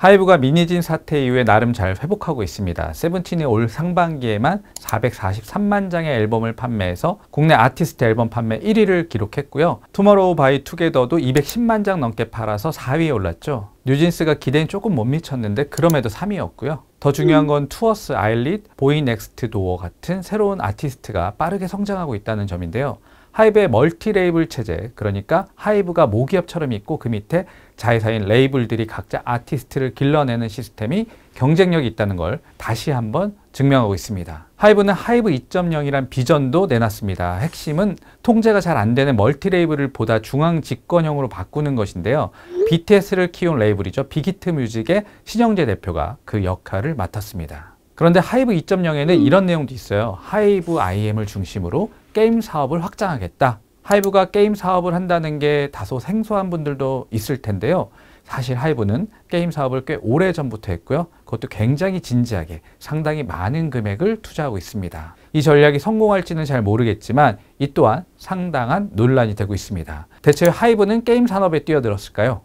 하이브가 미니진 사태 이후에 나름 잘 회복하고 있습니다. 세븐틴이 올 상반기에만 443만 장의 앨범을 판매해서 국내 아티스트 앨범 판매 1위를 기록했고요. 투머로우 바이 투게더도 210만 장 넘게 팔아서 4위에 올랐죠. 뉴진스가 기대에 조금 못 미쳤는데 그럼에도 3위였고요. 더 중요한 건 투어스 아일릿, 보이 넥스트 도어 같은 새로운 아티스트가 빠르게 성장하고 있다는 점인데요. 하이브의 멀티 레이블 체제, 그러니까 하이브가 모기업처럼 있고 그 밑에 자회사인 레이블들이 각자 아티스트를 길러내는 시스템이 경쟁력이 있다는 걸 다시 한번 증명하고 있습니다. 하이브는 하이브 2.0이란 비전도 내놨습니다. 핵심은 통제가 잘 안 되는 멀티 레이블을 보다 중앙 집권형으로 바꾸는 것인데요. BTS를 키운 레이블이죠. 빅히트 뮤직의 신영재 대표가 그 역할을 맡았습니다. 그런데 하이브 2.0에는 이런 내용도 있어요. 하이브 IM을 중심으로 게임 사업을 확장하겠다. 하이브가 게임 사업을 한다는 게 다소 생소한 분들도 있을 텐데요. 사실 하이브는 게임 사업을 꽤 오래 전부터 했고요. 그것도 굉장히 진지하게 상당히 많은 금액을 투자하고 있습니다. 이 전략이 성공할지는 잘 모르겠지만 이 또한 상당한 논란이 되고 있습니다. 대체 하이브는 게임 산업에 뛰어들었을까요?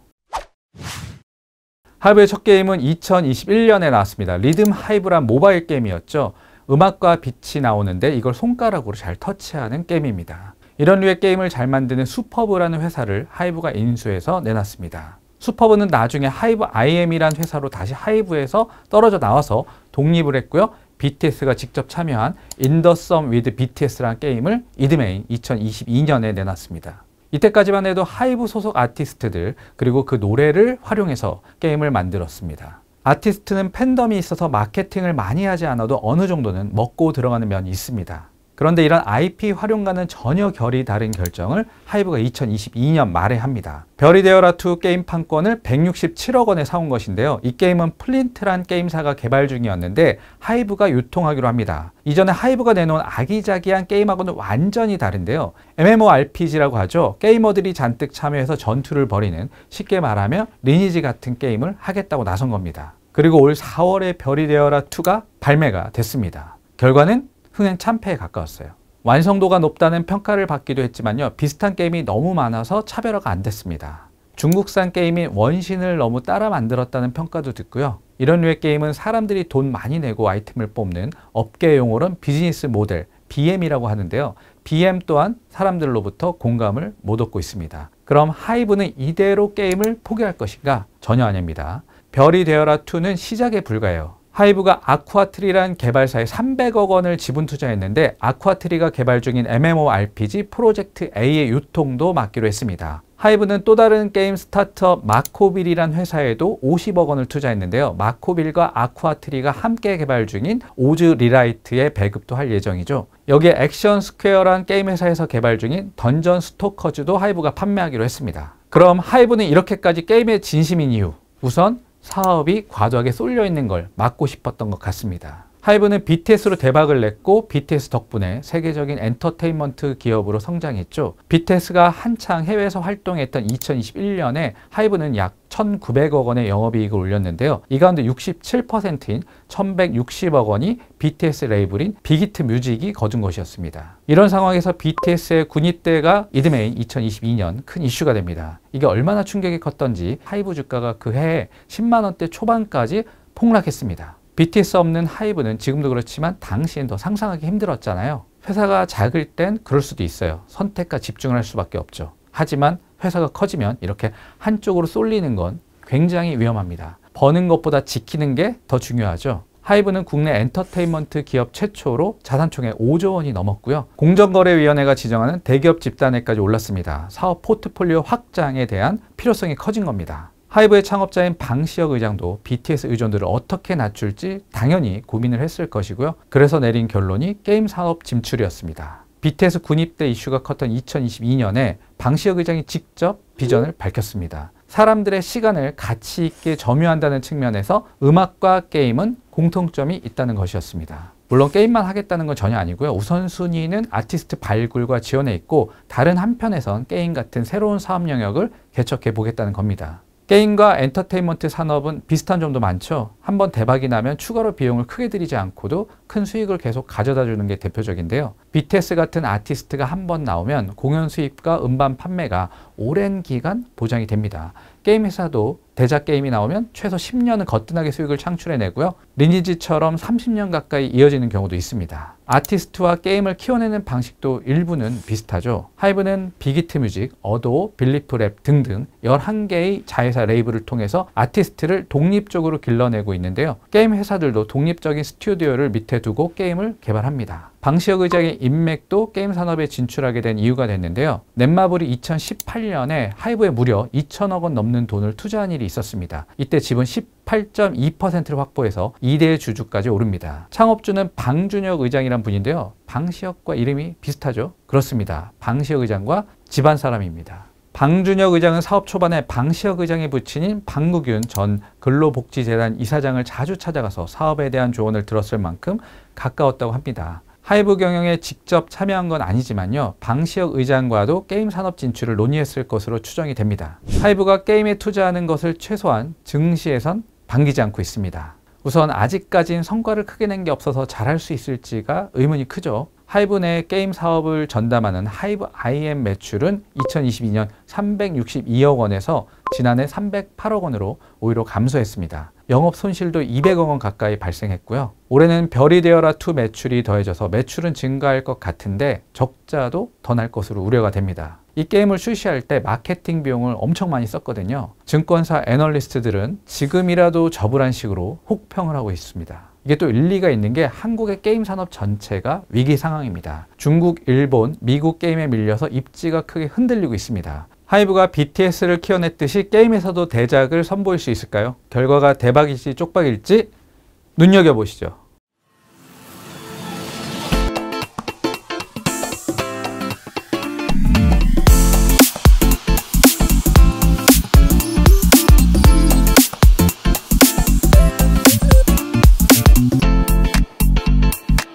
하이브의 첫 게임은 2021년에 나왔습니다. 리듬 하이브란 모바일 게임이었죠. 음악과 빛이 나오는데 이걸 손가락으로 잘 터치하는 게임입니다. 이런 류의 게임을 잘 만드는 수퍼브라는 회사를 하이브가 인수해서 내놨습니다. 수퍼브는 나중에 하이브 IM이란 회사로 다시 하이브에서 떨어져 나와서 독립을 했고요. BTS가 직접 참여한 인더썸 위드 BTS라는 게임을 이듬해인 2022년에 내놨습니다. 이때까지만 해도 하이브 소속 아티스트들 그리고 그 노래를 활용해서 게임을 만들었습니다. 아티스트는 팬덤이 있어서 마케팅을 많이 하지 않아도 어느 정도는 먹고 들어가는 면이 있습니다. 그런데 이런 IP 활용과는 전혀 결이 다른 결정을 하이브가 2022년 말에 합니다. 별이 되어라2 게임 판권을 167억 원에 사온 것인데요. 이 게임은 플린트란 게임사가 개발 중이었는데 하이브가 유통하기로 합니다. 이전에 하이브가 내놓은 아기자기한 게임하고는 완전히 다른데요. MMORPG라고 하죠. 게이머들이 잔뜩 참여해서 전투를 벌이는 쉽게 말하면 리니지 같은 게임을 하겠다고 나선 겁니다. 그리고 올 4월에 별이 되어라2가 발매가 됐습니다. 결과는 흥행 참패에 가까웠어요. 완성도가 높다는 평가를 받기도 했지만요. 비슷한 게임이 너무 많아서 차별화가 안 됐습니다. 중국산 게임인 원신을 너무 따라 만들었다는 평가도 듣고요. 이런 류의 게임은 사람들이 돈 많이 내고 아이템을 뽑는 업계 용어로는 비즈니스 모델, BM이라고 하는데요. BM 또한 사람들로부터 공감을 못 얻고 있습니다. 그럼 하이브는 이대로 게임을 포기할 것인가? 전혀 아닙니다. 별이 되어라2는 시작에 불과해요. 하이브가 아쿠아트리란 개발사에 300억 원을 지분 투자했는데 아쿠아트리가 개발 중인 MMORPG 프로젝트 A의 유통도 맡기로 했습니다. 하이브는 또 다른 게임 스타트업 마코빌이란 회사에도 50억 원을 투자했는데요. 마코빌과 아쿠아트리가 함께 개발 중인 오즈 리라이트의 배급도 할 예정이죠. 여기에 액션 스퀘어란 게임 회사에서 개발 중인 던전 스토커즈도 하이브가 판매하기로 했습니다. 그럼 하이브는 이렇게까지 게임에 진심인 이유 우선 사업이 과도하게 쏠려 있는 걸 막고 싶었던 것 같습니다. 하이브는 BTS로 대박을 냈고 BTS 덕분에 세계적인 엔터테인먼트 기업으로 성장했죠. BTS가 한창 해외에서 활동했던 2021년에 하이브는 약 1,900억 원의 영업이익을 올렸는데요. 이 가운데 67%인 1,160억 원이 BTS 레이블인 빅히트 뮤직이 거둔 것이었습니다. 이런 상황에서 BTS의 군입대가 이듬해인 2022년 큰 이슈가 됩니다. 이게 얼마나 충격이 컸던지 하이브 주가가 그 해에 10만 원대 초반까지 폭락했습니다. BTS 없는 하이브는 지금도 그렇지만 당시엔 더 상상하기 힘들었잖아요. 회사가 작을 땐 그럴 수도 있어요. 선택과 집중을 할 수밖에 없죠. 하지만 회사가 커지면 이렇게 한쪽으로 쏠리는 건 굉장히 위험합니다. 버는 것보다 지키는 게 더 중요하죠. 하이브는 국내 엔터테인먼트 기업 최초로 자산총액 5조 원이 넘었고요. 공정거래위원회가 지정하는 대기업 집단에까지 올랐습니다. 사업 포트폴리오 확장에 대한 필요성이 커진 겁니다. 하이브의 창업자인 방시혁 의장도 BTS 의존도를 어떻게 낮출지 당연히 고민을 했을 것이고요. 그래서 내린 결론이 게임 산업 진출이었습니다. BTS 군입 대 이슈가 컸던 2022년에 방시혁 의장이 직접 비전을 밝혔습니다. 사람들의 시간을 가치 있게 점유한다는 측면에서 음악과 게임은 공통점이 있다는 것이었습니다. 물론 게임만 하겠다는 건 전혀 아니고요. 우선순위는 아티스트 발굴과 지원에 있고 다른 한편에선 게임 같은 새로운 사업 영역을 개척해 보겠다는 겁니다. 게임과 엔터테인먼트 산업은 비슷한 점도 많죠. 한번 대박이 나면 추가로 비용을 크게 들이지 않고도 큰 수익을 계속 가져다 주는 게 대표적인데요. 비테스 같은 아티스트가 한번 나오면 공연 수입과 음반 판매가 오랜 기간 보장이 됩니다. 게임 회사도 대작 게임이 나오면 최소 10년은 거뜬하게 수익을 창출해내고요. 리니지처럼 30년 가까이 이어지는 경우도 있습니다. 아티스트와 게임을 키워내는 방식도 일부는 비슷하죠. 하이브는 비기트 뮤직, 어도, 빌리프 랩 등등 11개의 자회사 레이블을 통해서 아티스트를 독립적으로 길러내고 있는데요. 게임 회사들도 독립적인 스튜디오를 밑에 두고 게임을 개발합니다. 방시혁 의장의 인맥도 게임 산업에 진출하게 된 이유가 됐는데요. 넷마블이 2018년에 하이브에 무려 2천억 원 넘는 돈을 투자한 일이 있었습니다. 이때 지분 10% 8.2%를 확보해서 2대 주주까지 오릅니다. 창업주는 방준혁 의장이란 분인데요. 방시혁과 이름이 비슷하죠? 그렇습니다. 방시혁 의장과 집안 사람입니다. 방준혁 의장은 사업 초반에 방시혁 의장의 부친인 방국윤 전 근로복지재단 이사장을 자주 찾아가서 사업에 대한 조언을 들었을 만큼 가까웠다고 합니다. 하이브 경영에 직접 참여한 건 아니지만요. 방시혁 의장과도 게임 산업 진출을 논의했을 것으로 추정이 됩니다. 하이브가 게임에 투자하는 것을 최소한 증시에선 반기지 않고 있습니다. 우선 아직까진 성과를 크게 낸 게 없어서 잘할 수 있을지가 의문이 크죠. 하이브의 게임 사업을 전담하는 하이브 IM 매출은 2022년 362억 원에서 지난해 308억 원으로 오히려 감소했습니다. 영업 손실도 200억 원 가까이 발생했고요. 올해는 별이 되어라 2 매출이 더해져서 매출은 증가할 것 같은데 적자도 더 날 것으로 우려가 됩니다. 이 게임을 출시할 때 마케팅 비용을 엄청 많이 썼거든요. 증권사 애널리스트들은 지금이라도 접으란 식으로 혹평을 하고 있습니다. 이게 또 일리가 있는 게 한국의 게임 산업 전체가 위기 상황입니다. 중국, 일본, 미국 게임에 밀려서 입지가 크게 흔들리고 있습니다. 하이브가 BTS를 키워냈듯이 게임에서도 대작을 선보일 수 있을까요? 결과가 대박일지 쪽박일지 눈여겨보시죠.